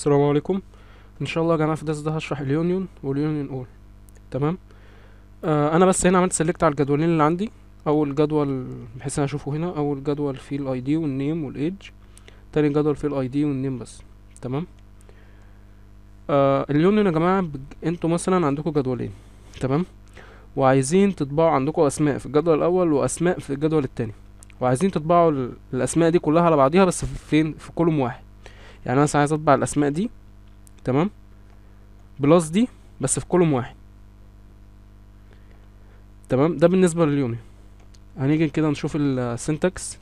السلام عليكم ان شاء الله يا جماعه في الدرس ده هشرح اليونيون واليونيون اول تمام آه انا بس هنا عملت سيلكت على الجدولين اللي عندي اول جدول بحيث انا اشوفه هنا اول جدول فيه الاي دي والنيم والايدج تاني جدول فيه الاي دي والنيم بس تمام آه اليونيون يا جماعه بج... انتوا مثلا عندكم جدولين تمام وعايزين تطبعوا عندكم اسماء في الجدول الاول واسماء في الجدول التاني وعايزين تطبعوا الاسماء دي كلها على بعضيها بس فين في كولوم واحد يعني انا مثلا عايز اطبع الاسماء دي تمام بلس دي بس في كولوم واحد تمام ده بالنسبه لليوني هنيجي كده نشوف السنتكس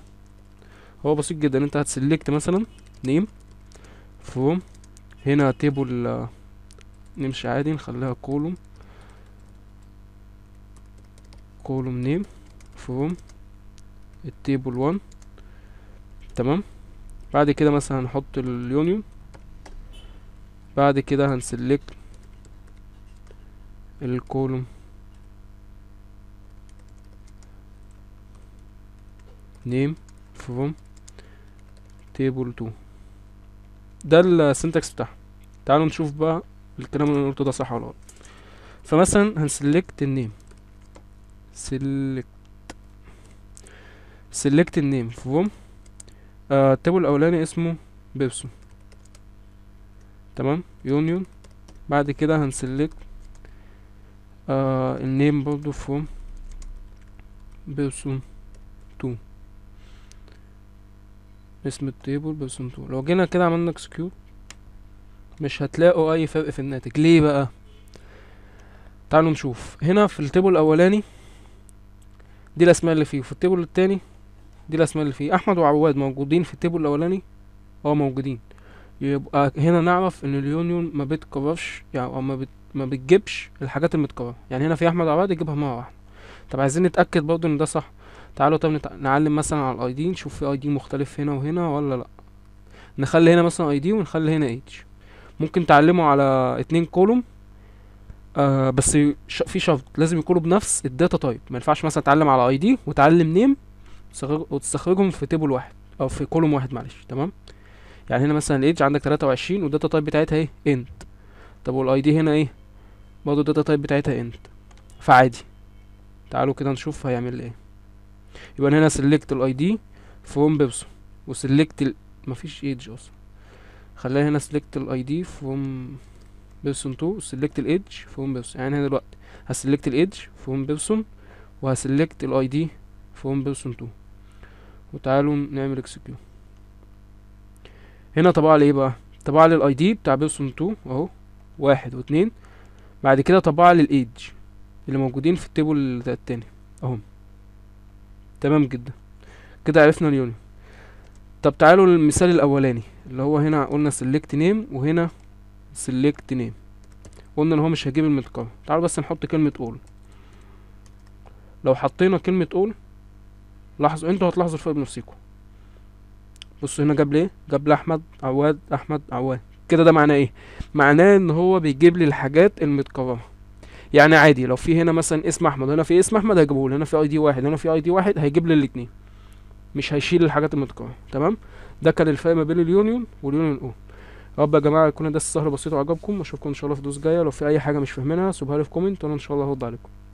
هو بسيط جدا انت هتسلكت مثلا نيم فروم هنا تيبل نمشي عادي نخليها كولوم كولوم نيم فروم التيبل 1 تمام بعد كده مثلا هنحط اليونيون بعد كده هنسلك الكولوم نيم فروم تيبل 2 ده السنتكس بتاعها تعالوا نشوف بقى الكلام اللي انا قلته ده صح ولا غلط فمثلا هنسلكت النيم سلكت سلكت النيم فروم آه، التابو الاولاني اسمه بيبسو تمام يونيون بعد كده هنسلكت آه النيم برضو فروم بيبسو 2 اسم التيبل بيبسو 2 لو جينا كده عملنا اكسكيوت مش هتلاقوا اي فرق في الناتج ليه بقى تعالوا نشوف هنا في التيبل الاولاني دي الاسماء اللي فيه وفي التيبل التاني دي الاسماء اللي فيه احمد وعواد موجودين في التيبل الاولاني اه موجودين يبقى هنا نعرف ان اليونيون ما بتكررش يعني او ما, بت ما بتجيبش الحاجات المتكرره يعني هنا في احمد وعواد يجيبها مره واحده طب عايزين نتاكد برضه ان ده صح تعالوا طب نعلم مثلا على الاي دي نشوف في اي دي مختلف هنا وهنا ولا لا نخلي هنا مثلا اي دي ونخلي هنا اتش ممكن تعلمه على اتنين كولوم آه بس في شرط لازم يكونوا بنفس الداتا تايب ما ينفعش مثلا تعلم على اي دي وتعلم نيم وتستخرجهم في تيبل واحد او في كولوم واحد معلش تمام يعني هنا مثلا الايدج عندك 23 والداتا تايب بتاعتها ايه انت طب والاي دي هنا ايه برضه الداتا تايب بتاعتها انت فعادي تعالوا كده نشوف هيعمل ايه يبقى هنا سيلكت الاي دي فروم بيبسو وسيلكت ال... مفيش ايدج اصلا خليها هنا سيلكت الاي دي فروم بيبسون 2 وسيلكت الايدج فروم بيبسون يعني هنا دلوقتي هسيلكت الايدج فروم بيبسون وهسيلكت الاي دي فروم بيبسون 2 وتعالوا نعمل اكسكيوت هنا طبعا لإيه بقى طبعا للاي دي بتاع بيرسون 2 اهو واحد واتنين بعد كده طبعا للايدج اللي موجودين في التيبل التاني اهم تمام جدا كده عرفنا اليوني طب تعالوا للمثال الاولاني اللي هو هنا قلنا select name وهنا select name قلنا ان هو مش هيجيب المتقابل تعالوا بس نحط كلمة all لو حطينا كلمة all لاحظوا انتوا هتلاحظوا الفرق بنفسكم بصوا هنا جاب ليه جاب لي احمد عواد احمد عواد كده ده معناه ايه معناه ان هو بيجيب لي الحاجات المتكرره يعني عادي لو في هنا مثلا اسم احمد هنا في اسم احمد هيجيبه لي هنا في اي دي واحد هنا في اي دي واحد هيجيب لي الاثنين مش هيشيل الحاجات المتكرره تمام ده كان الفرق ما بين اليونيون واليونيون او رب يا جماعه يكون ده السهر بسيط وعجبكم واشوفكم ان شاء الله في دروس جايه لو في اي حاجه مش فاهمينها سيبوها لي في كومنت وانا ان شاء الله هرد عليكم